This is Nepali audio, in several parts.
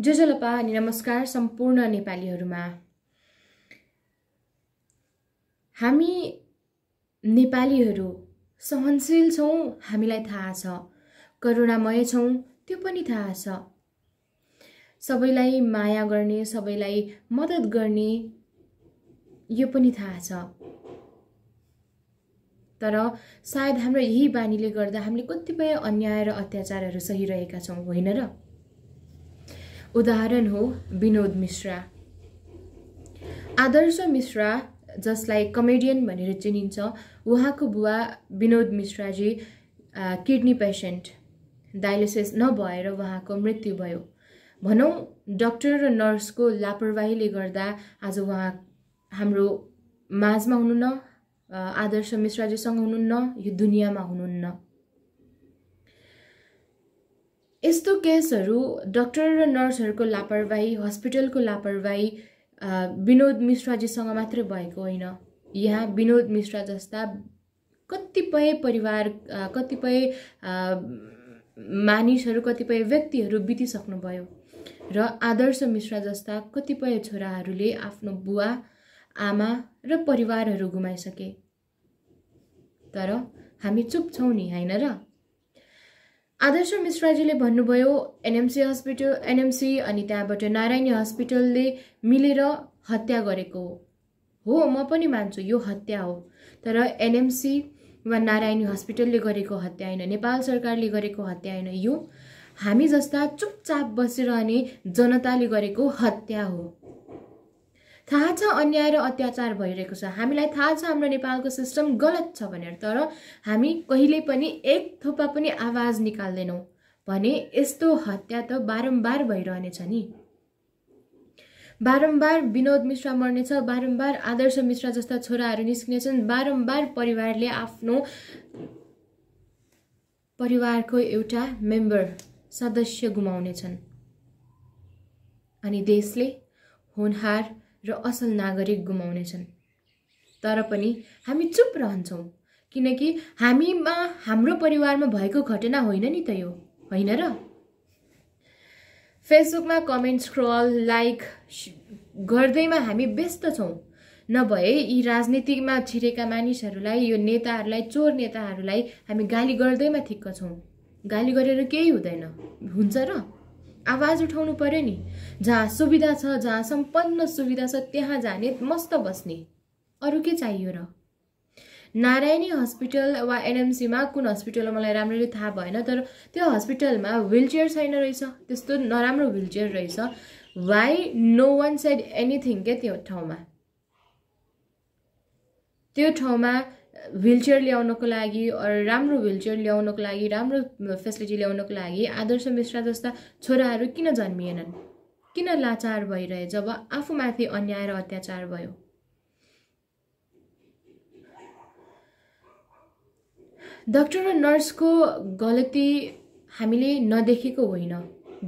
जलपा अनि नमस्कार सम्पूर्ण नेपालीहरूमा हामी नेपालीहरू सहनशील छौँ हामीलाई थाहा छ करुणामय छौँ त्यो पनि थाहा छ सबैलाई माया गर्ने सबैलाई मद्दत गर्ने यो पनि थाहा छ तर सायद हाम्रो यही बानीले गर्दा हामीले कतिपय अन्याय र अत्याचारहरू सहिरहेका छौँ होइन र उदाहरण हो विनोद मिश्रा आदर्श मिश्रा जसलाई कमेडियन भनेर चिनिन्छ उहाँको बुवा Binod Mishraji kidney patient dialysis नभएर उहाँको मृत्यु भयो भनौँ डक्टर र नर्सको लापरवाहीले गर्दा आज उहाँ हाम्रो माझमा हुनुहुन्न आदर्श मिश्राजीसँग हुनुहुन्न यो दुनियाँमा हुनुहुन्न यस्तो केसहरू डक्टर र नर्सहरूको लापरवाही हस्पिटलको लापरवाही विनोद मिश्राजीसँग मात्रै भएको होइन यहाँ विनोद मिश्रा जस्ता कतिपय परिवार कतिपय मानिसहरू कतिपय व्यक्तिहरू बितिसक्नुभयो र आदर्श मिश्रा जस्ता कतिपय छोराहरूले आफ्नो बुवा आमा र परिवारहरू गुमाइसके तर हामी चुप छौँ नि होइन र आदर्श मिश्राजीले भन्नुभयो एनएमसी हस्पिटल एनएमसी अनि त्यहाँबाट नारायणी हस्पिटलले मिलेर हत्या गरेको हो म पनि मान्छु यो हत्या हो तर एनएमसी वा नारायणी हस्पिटलले गरेको हत्या होइन नेपाल सरकारले गरेको हत्या होइन यो हामी जस्ता चुपचाप बसिरहने जनताले गरेको हत्या हो थाहा छ अन्याय र अत्याचार भइरहेको छ हामीलाई थाहा छ हाम्रो नेपालको सिस्टम गलत छ भनेर तर हामी कहिले पनि एक थोपा पनि आवाज निकाल्दैनौँ भने यस्तो हत्या त बारम्बार भइरहनेछ नि बारम्बार विनोद मिश्रा मर्नेछ बारम्बार आदर्श मिश्रा जस्ता छोराहरू निस्किनेछन् बारम्बार परिवारले आफ्नो परिवारको एउटा मेम्बर सदस्य गुमाउनेछन् अनि देशले होनहार र असल नागरिक गुमाउनेछन् तर पनि हामी चुप रहन्छौँ किनकि हामीमा हाम्रो परिवारमा भएको घटना होइन नि त यो होइन र फेसबुकमा कमेन्ट स्क्रल लाइक गर्दैमा हामी व्यस्त छौँ नभए यी राजनीतिमा छिरेका मानिसहरूलाई यो नेताहरूलाई चोर नेताहरूलाई हामी गाली गर्दैमा ठिक्क छौँ गाली गरेर केही हुँदैन हुन्छ र आवाज उठाउनु पर्यो नि जहाँ सुविधा छ जहाँ सम्पन्न सुविधा छ त्यहाँ जाने मस्त बस्ने अरू के चाहियो र नारायणी हस्पिटल वा एनएमसीमा कुन हस्पिटल मलाई राम्ररी थाहा भएन तर त्यो हस्पिटलमा चेयर छैन रहेछ त्यस्तो नराम्रो चेयर रहेछ why no one side anything के त्यो ठाउँमा त्यो ठाउँमा चेयर ल्याउनको लागि राम्रो व्हिलचेयर ल्याउनको लागि राम्रो फेसिलिटी ल्याउनको लागि आदर्श मिश्रा जस्ता छोराहरू किन जन्मिएनन् किन लाचार भइरहे जब आफूमाथि अन्याय र अत्याचार भयो डक्टर र नर्सको गलती हामीले नदेखेको होइन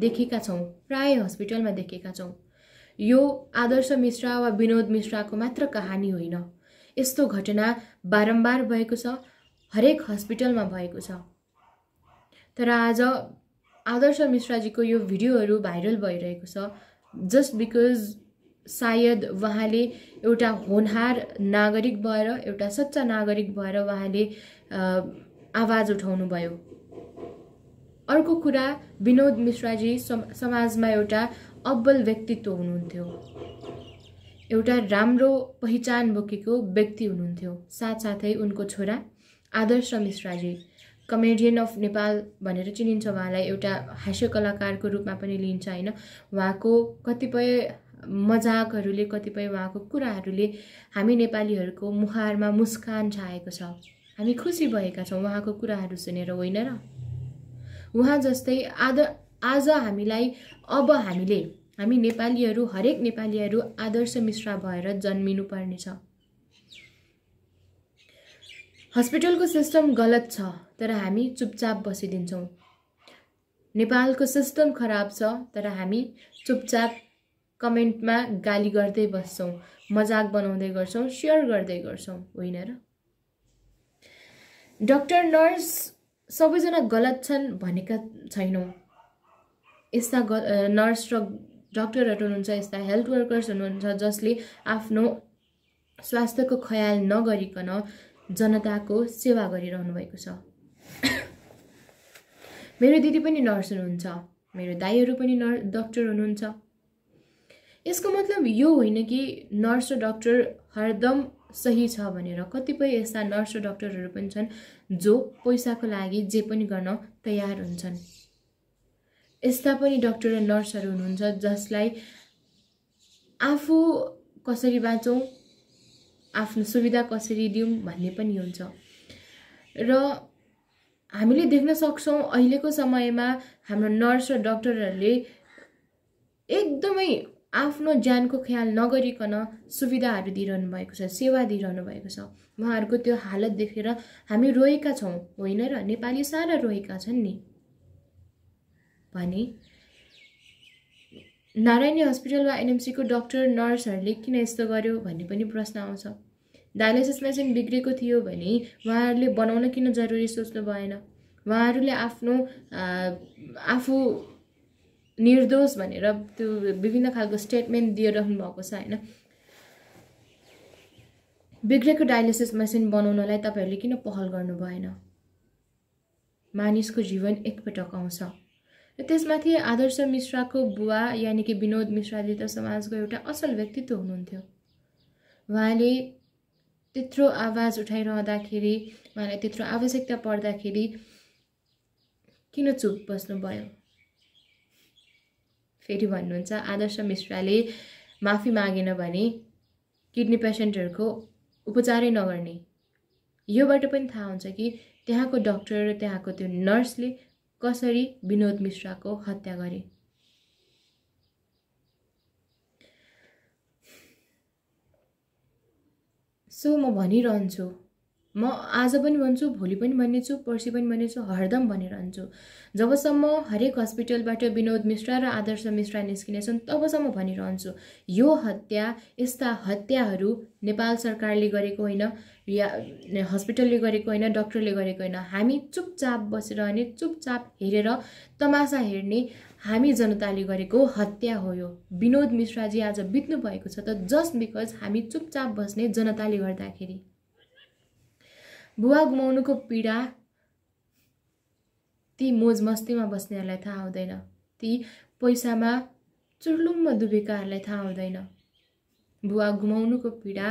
देखेका छौँ प्राय हस्पिटलमा देखेका छौँ यो आदर्श मिश्रा वा विनोद मिश्राको मात्र कहानी होइन यस्तो घटना बारम्बार भएको छ हरेक हस्पिटलमा भएको छ तर आज आदर्श मिश्राजीको यो भिडियोहरू भाइरल भइरहेको छ जस्ट बिकज सायद उहाँले एउटा होनहार नागरिक भएर एउटा सच्चा नागरिक भएर उहाँले आवाज उठाउनुभयो अर्को कुरा विनोद मिश्राजी समाजमा एउटा अब्बल व्यक्तित्व हुनुहुन्थ्यो एउटा राम्रो पहिचान बोकेको व्यक्ति हुनुहुन्थ्यो साथसाथै उनको छोरा आदर्श मिश्राजी कमेडियन अफ नेपाल भनेर चिनिन्छ उहाँलाई एउटा हास्य कलाकारको रूपमा पनि लिइन्छ होइन उहाँको कतिपय मजाकहरूले कतिपय उहाँको कुराहरूले हामी नेपालीहरूको मुहारमा मुस्कान छाएको छ हामी खुसी भएका छौँ उहाँको कुराहरू सुनेर होइन र उहाँ जस्तै आद आज हामीलाई अब हामीले हामी नेपालीहरू हरेक नेपालीहरू आदर्श मिश्रा भएर जन्मिनु जन्मिनुपर्नेछ हस्पिटलको सिस्टम गलत छ तर हामी चुपचाप बसिदिन्छौँ नेपालको सिस्टम खराब छ तर हामी चुपचाप कमेन्टमा गाली गर्दै बस्छौँ मजाक बनाउँदै गर्छौँ सेयर गर्दै गर्छौँ होइन र डक्टर नर्स सबैजना गलत छन् भनेका छैनौँ यस्ता ग नर्स र डक्टरहरू हुनुहुन्छ यस्ता हेल्थ वर्कर्स हुनुहुन्छ जसले आफ्नो स्वास्थ्यको ख्याल नगरिकन जनताको सेवा गरिरहनु भएको छ मेरो दिदी पनि नर्स हुनुहुन्छ मेरो दाईहरू पनि नर् डक्टर हुनुहुन्छ यसको मतलब यो होइन कि नर्स र डक्टर हरदम सही छ भनेर कतिपय यस्ता नर्स र डक्टरहरू पनि छन् जो पैसाको लागि जे पनि गर्न तयार हुन्छन् यस्ता पनि डक्टर र नर्सहरू हुनुहुन्छ जसलाई आफू कसरी बाँचौँ आफ्नो सुविधा कसरी दिउँ भन्ने पनि हुन्छ र हामीले देख्न सक्छौँ अहिलेको समयमा हाम्रो नर्स र डक्टरहरूले एकदमै आफ्नो ज्यानको ख्याल नगरिकन सुविधाहरू दिइरहनु भएको छ सेवा दिइरहनु भएको छ उहाँहरूको त्यो हालत देखेर हामी रोएका छौँ होइन र नेपाली सारा रोएका छन् नि भने नारायणी हस्पिटल वा एनएमसीको डक्टर नर्सहरूले किन यस्तो गर्यो भन्ने पनि प्रश्न आउँछ डायलिसिस मेसिन बिग्रेको थियो भने उहाँहरूले बनाउन किन जरुरी सोच्नु भएन उहाँहरूले आफ्नो आफू निर्दोष भनेर त्यो विभिन्न खालको स्टेटमेन्ट दिइरहनु भएको छ होइन बिग्रेको डायलिसिस मेसिन बनाउनलाई तपाईँहरूले किन पहल गर्नु भएन मानिसको जीवन एकपटक आउँछ र त्यसमाथि आदर्श मिश्राको बुवा यानि कि विनोद मिश्राले त समाजको एउटा असल व्यक्तित्व हुनुहुन्थ्यो उहाँले त्यत्रो आवाज उठाइरहँदाखेरि उहाँलाई त्यत्रो आवश्यकता पर्दाखेरि किन चुप बस्नुभयो फेरि भन्नुहुन्छ आदर्श मिश्राले माफी मागेन भने किडनी पेसेन्टहरूको उपचारै नगर्ने योबाट पनि थाहा हुन्छ कि त्यहाँको डक्टर र त्यहाँको त्यो नर्सले कसरी विनोद मिश्राको हत्या गरे सो म भनिरहन्छु म आज पनि भन्छु भोलि पनि भन्नेछु पर्सि पनि भन्नेछु हरदम भनिरहन्छु जबसम्म हरेक हस्पिटलबाट विनोद मिश्रा र आदर्श मिश्रा निस्किनेछन् तबसम्म भनिरहन्छु यो हत्या यस्ता हत्याहरू नेपाल सरकारले गरेको होइन या हस्पिटलले गरेको होइन डक्टरले गरेको होइन हामी चुपचाप बसेर अनि चुपचाप हेरेर तमासा हेर्ने हामी जनताले गरेको हत्या हो यो विनोद मिश्राजी आज बित्नु भएको छ त जस्ट बिकज हामी चुपचाप बस्ने जनताले गर्दाखेरि बुवा गुमाउनुको पीडा ती मोज मस्तीमा बस्नेहरूलाई थाहा हुँदैन ती पैसामा चुर्लुम्म डुबेकाहरूलाई थाहा हुँदैन बुवा गुमाउनुको पीडा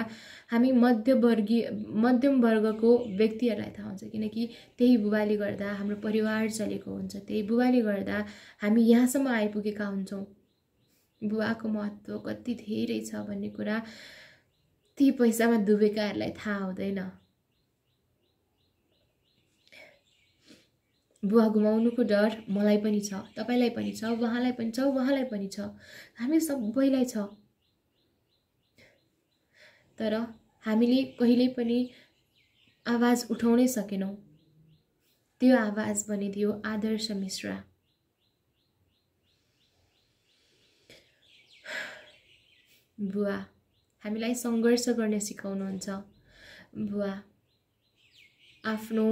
हामी मध्यवर्गीय मध्यम वर्गको व्यक्तिहरूलाई थाहा हुन्छ किनकि त्यही बुबाले गर्दा हाम्रो परिवार चलेको हुन्छ त्यही बुबाले गर्दा हामी यहाँसम्म आइपुगेका हुन्छौँ बुवाको महत्त्व कति धेरै छ भन्ने कुरा ती पैसामा डुबेकाहरूलाई थाहा हुँदैन बुवा गुमाउनुको डर मलाई पनि छ तपाईँलाई पनि छ उहाँलाई पनि छ उहाँलाई पनि छ हामी सबैलाई छ तर हामीले कहिले पनि आवाज उठाउनै सकेनौँ त्यो आवाज बनिदियो आदर्श मिश्रा बुवा हामीलाई सङ्घर्ष गर्न सिकाउनुहुन्छ बुवा आफ्नो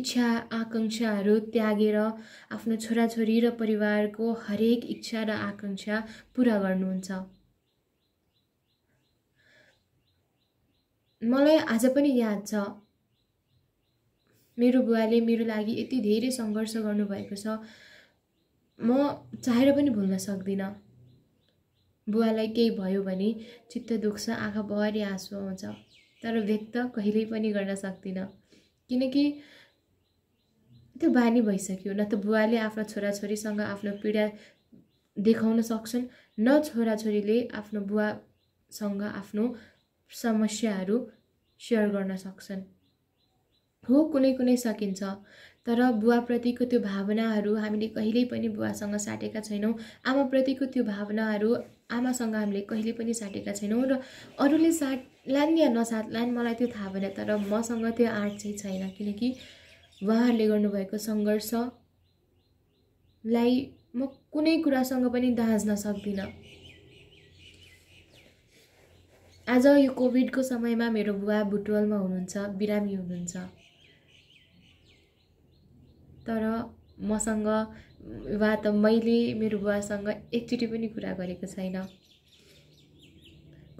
इच्छा आकाङ्क्षाहरू त्यागेर आफ्नो छोराछोरी र परिवारको हरेक इच्छा र आकाङ्क्षा पुरा गर्नुहुन्छ मलाई आज पनि याद छ मेरो बुवाले मेरो लागि यति धेरै सङ्घर्ष गर्नुभएको छ म चाहेर पनि भुल्न सक्दिनँ बुवालाई केही भयो भने चित्त दुख्छ आँखा बहरी आँसु आउँछ तर व्यक्त कहिल्यै पनि गर्न सक्दिनँ किनकि त्यो बानी भइसक्यो न त बुवाले आफ्नो छोराछोरीसँग आफ्नो पीडा देखाउन सक्छन् न छोराछोरीले आफ्नो बुवासँग आफ्नो समस्याहरू सेयर गर्न सक्छन् हो कुनै कुनै सकिन्छ तर बुवाप्रतिको त्यो भावनाहरू हामीले कहिल्यै पनि बुवासँग साटेका छैनौँ आमाप्रतिको त्यो भावनाहरू आमासँग हामीले कहिले पनि साटेका छैनौँ र अरूले साट लान् या लान् मलाई त्यो थाहा भएन तर मसँग त्यो आँट चाहिँ छैन किनकि उहाँहरूले गर्नुभएको सङ्घर्षलाई म कुनै कुरासँग पनि दाँझ्न सक्दिनँ आज यो कोभिडको समयमा मेरो बुवा बुटवलमा हुनुहुन्छ बिरामी हुनुहुन्छ तर मसँग वा त मैले मेरो बुवासँग एकचोटि पनि कुरा गरेको छैन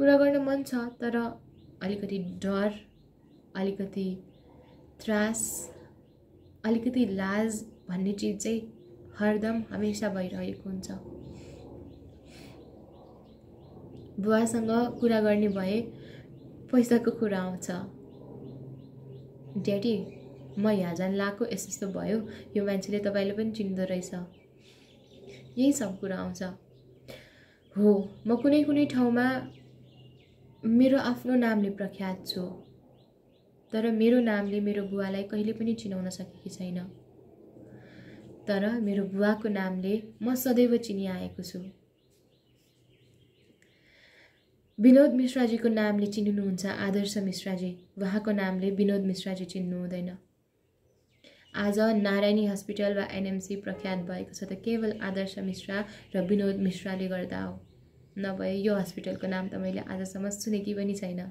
कुरा गर्न मन छ तर अलिकति डर अलिकति त्रास अलिकति लाज भन्ने चिज चाहिँ हरदम हमेसा भइरहेको हुन्छ बुवासँग कुरा गर्ने भए पैसाको कुरा आउँछ ड्याडी म यहाँ जान लाएको यस्तो यस्तो भयो यो मान्छेले तपाईँले पनि चिन्दो रहेछ यही सब कुरा आउँछ हो म कुनै कुनै ठाउँमा मेरो आफ्नो नामले प्रख्यात छु तर मेरो नामले मेरो बुवालाई कहिले पनि चिनाउन सकेकी छैन तर मेरो बुवाको नामले म सदैव चिनिआएको छु विनोद मिश्राजीको नामले चिन्नुहुन्छ आदर्श मिश्राजी उहाँको नामले विनोद मिश्राजी चिन्नु हुँदैन आज नारायणी हस्पिटल वा एनएमसी प्रख्यात भएको छ त केवल आदर्श मिश्रा र विनोद मिश्राले गर्दा हो नभए यो हस्पिटलको नाम त मैले आजसम्म सुनेकी पनि छैन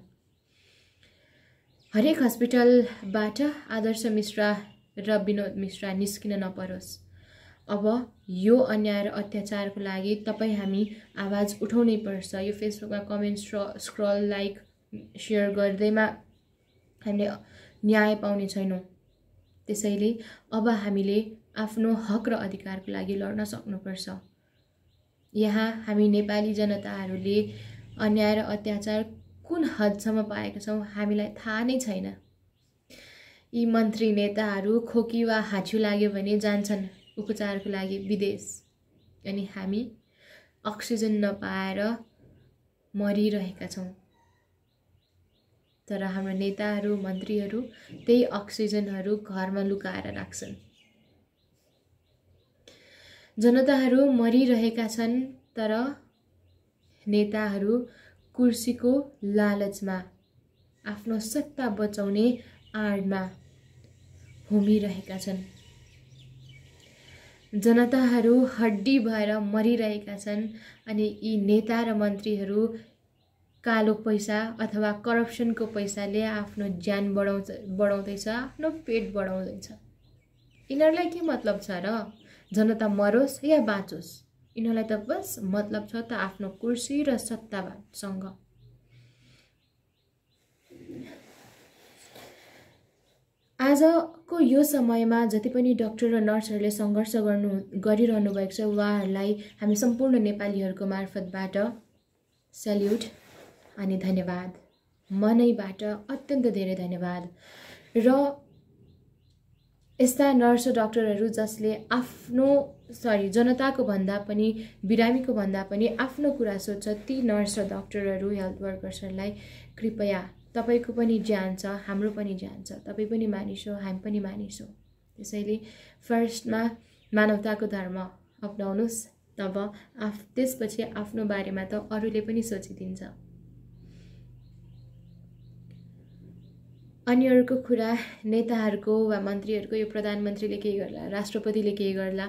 हरेक हस्पिटलबाट आदर्श मिश्रा र विनोद मिश्रा निस्किन नपरोस् अब यो अन्याय र अत्याचारको लागि तपाईँ हामी आवाज उठाउनै पर्छ यो फेसबुकमा कमेन्ट स्क्र स्क्रल लाइक सेयर गर्दैमा हामीले न्याय पाउने छैनौँ त्यसैले अब हामीले आफ्नो हक र अधिकारको लागि लड्न सक्नुपर्छ यहाँ हामी नेपाली जनताहरूले अन्याय र अत्याचार कुन हदसम्म पाएका छौँ हामीलाई थाहा नै छैन यी मन्त्री नेताहरू खोकी वा हाँच्यु लाग्यो भने जान्छन् उपचारको लागि विदेश अनि हामी अक्सिजन नपाएर मरिरहेका छौँ तर हाम्रो नेताहरू मन्त्रीहरू त्यही अक्सिजनहरू घरमा लुकाएर राख्छन् जनताहरू मरिरहेका छन् तर नेताहरू कुर्सीको लालचमा आफ्नो सत्ता बचाउने आडमा होमिरहेका छन् जनताहरू हड्डी भएर मरिरहेका छन् अनि यी नेता र मन्त्रीहरू कालो पैसा अथवा करप्सनको पैसाले आफ्नो ज्यान बढाउँछ बढाउँदैछ आफ्नो पेट बढाउँदैछ यिनीहरूलाई के मतलब छ र जनता मरोस् या बाँचोस् यिनीहरूलाई त बस मतलब छ त आफ्नो कुर्सी र सत्तासँग आजको यो समयमा जति पनि डक्टर र नर्सहरूले सङ्घर्ष गर्नु गरिरहनु भएको छ उहाँहरूलाई हामी सम्पूर्ण नेपालीहरूको मार्फतबाट सल्युट अनि धन्यवाद मनैबाट अत्यन्त धेरै धन्यवाद र यस्ता नर्स डक्टरहरू जसले आफ्नो सरी जनताको भन्दा पनि बिरामीको भन्दा पनि आफ्नो कुरा सोध्छ ती नर्स र डक्टरहरू हेल्थ वर्कर्सहरूलाई कृपया तपाईँको पनि ज्यान छ हाम्रो पनि ज्यान छ तपाईँ पनि मानिस हो हामी पनि मानिस हो त्यसैले फर्स्टमा मानवताको धर्म अप्नाउनुहोस् तब आफ त्यसपछि आफ्नो बारेमा त अरूले पनि सोचिदिन्छ अनि अर्को कुरा नेताहरूको वा मन्त्रीहरूको यो प्रधानमन्त्रीले केही गर्ला राष्ट्रपतिले केही गर्ला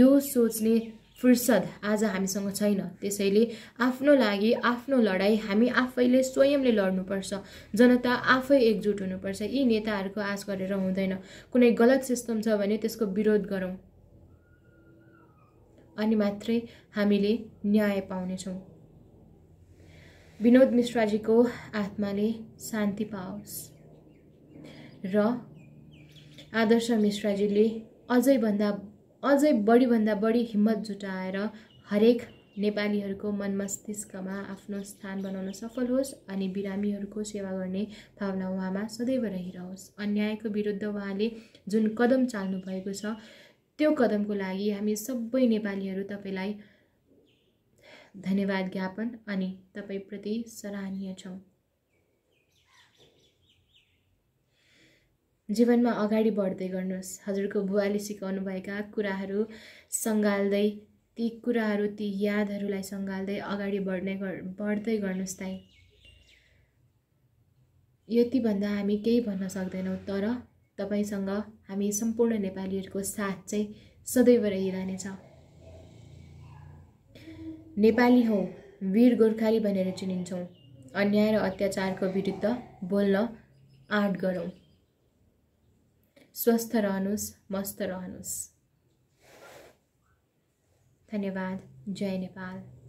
यो सोच्ने फुर्सद आज हामीसँग छैन त्यसैले आफ्नो लागि आफ्नो लडाइँ हामी आफैले स्वयंले लड्नुपर्छ जनता आफै एकजुट हुनुपर्छ यी नेताहरूको आश गरेर हुँदैन कुनै गलत सिस्टम छ भने त्यसको विरोध गरौँ अनि मात्रै हामीले न्याय पाउनेछौँ विनोद मिश्राजीको आत्माले शान्ति पाओस् र आदर्श मिश्राजीले अझैभन्दा अझै बढीभन्दा बढी हिम्मत जुटाएर हरेक नेपालीहरूको मन मस्तिष्कमा आफ्नो स्थान बनाउन सफल होस् अनि बिरामीहरूको सेवा गर्ने भावना उहाँमा सदैव रहिरहोस् अन्यायको विरुद्ध उहाँले जुन कदम चाल्नु भएको छ त्यो कदमको लागि हामी सबै नेपालीहरू तपाईँलाई धन्यवाद ज्ञापन अनि तपाईँप्रति सराहनीय छौँ जीवनमा अगाडि बढ्दै गर्नुहोस् हजुरको बुवाले सिकाउनुभएका कुराहरू सँगाल्दै ती कुराहरू ती यादहरूलाई सँगाल्दै अगाडि बढ्ने गर् बढ्दै गर्नुहोस् ताई यतिभन्दा हामी केही भन्न सक्दैनौँ तर तपाईँसँग हामी सम्पूर्ण नेपालीहरूको साथ चाहिँ सदैव रहिरहनेछ नेपाली हो वीर गोर्खाली भनेर चिनिन्छौँ अन्याय र अत्याचारको विरुद्ध बोल्न आँट गरौँ स्वस्थ रहनुहोस् मस्त रहनुहोस् धन्यवाद जय नेपाल